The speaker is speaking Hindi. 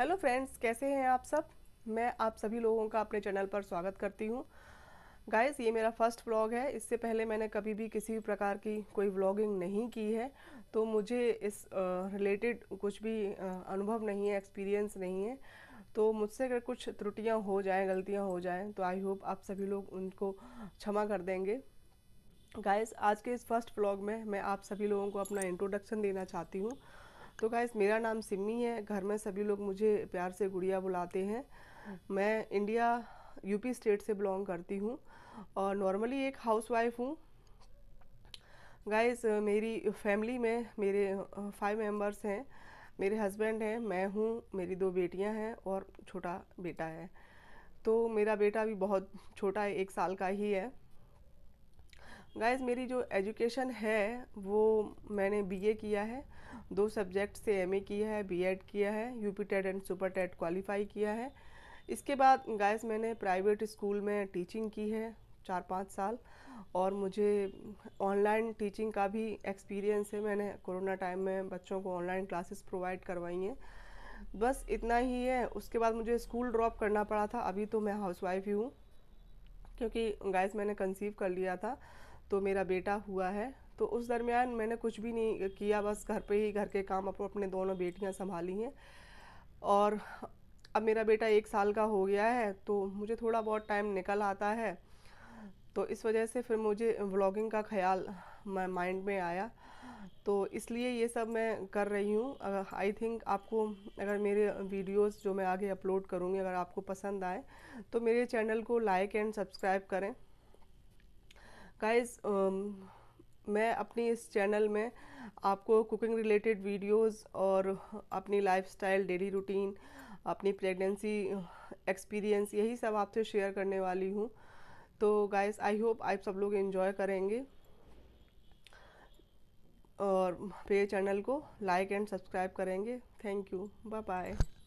हेलो फ्रेंड्स कैसे हैं आप सब मैं आप सभी लोगों का अपने चैनल पर स्वागत करती हूँ गाइस ये मेरा फर्स्ट व्लॉग है इससे पहले मैंने कभी भी किसी भी प्रकार की कोई व्लॉगिंग नहीं की है तो मुझे इस रिलेटेड कुछ भी अनुभव नहीं है एक्सपीरियंस नहीं है तो मुझसे अगर कुछ त्रुटियाँ हो जाएँ गलतियाँ हो जाएँ तो आई होप आप सभी लोग उनको क्षमा कर देंगे गाइस आज के इस फर्स्ट ब्लॉग में मैं आप सभी लोगों को अपना इंट्रोडक्शन देना चाहती हूँ तो गाइस मेरा नाम सिम्मी है घर में सभी लोग मुझे प्यार से गुड़िया बुलाते हैं मैं इंडिया यूपी स्टेट से बिलोंग करती हूँ और नॉर्मली एक हाउसवाइफ हूँ गाइस मेरी फैमिली में मेरे फाइव मेंबर्स हैं मेरे हस्बैंड हैं मैं हूँ मेरी दो बेटियाँ हैं और छोटा बेटा है तो मेरा बेटा भी बहुत छोटा है एक साल का ही है गाइज मेरी जो एजुकेशन है वो मैंने बीए किया है दो सब्जेक्ट से एमए किया है बीएड किया है UP TET and super TET qualify किया है इसके बाद गाइज मैंने प्राइवेट स्कूल में टीचिंग की है चार पाँच साल और मुझे ऑनलाइन टीचिंग का भी एक्सपीरियंस है मैंने कोरोना टाइम में बच्चों को ऑनलाइन क्लासेस प्रोवाइड करवाई हैं बस इतना ही है उसके बाद मुझे स्कूल ड्रॉप करना पड़ा था अभी तो मैं हाउसवाइफ ही हूँ क्योंकि गाइस मैंने कंसीव कर लिया था तो मेरा बेटा हुआ है तो उस दरमियान मैंने कुछ भी नहीं किया बस घर पे ही घर के काम अपने दोनों बेटियां संभाली हैं और अब मेरा बेटा एक साल का हो गया है तो मुझे थोड़ा बहुत टाइम निकल आता है तो इस वजह से फिर मुझे व्लॉगिंग का ख्याल माइंड में आया तो इसलिए ये सब मैं कर रही हूँ आई थिंक आपको अगर मेरे वीडियोस जो मैं आगे अपलोड करूँगी अगर आपको पसंद आए तो मेरे चैनल को लाइक एंड सब्सक्राइब करें गाइस um, मैं अपनी इस चैनल में आपको कुकिंग रिलेटेड वीडियोस और अपनी लाइफस्टाइल डेली रूटीन अपनी प्रेगनेंसी एक्सपीरियंस यही सब आपसे शेयर करने वाली हूँ तो गाइस आई होप आप सब लोग इन्जॉय करेंगे और मेरे चैनल को लाइक एंड सब्सक्राइब करेंगे थैंक यू बाय बाय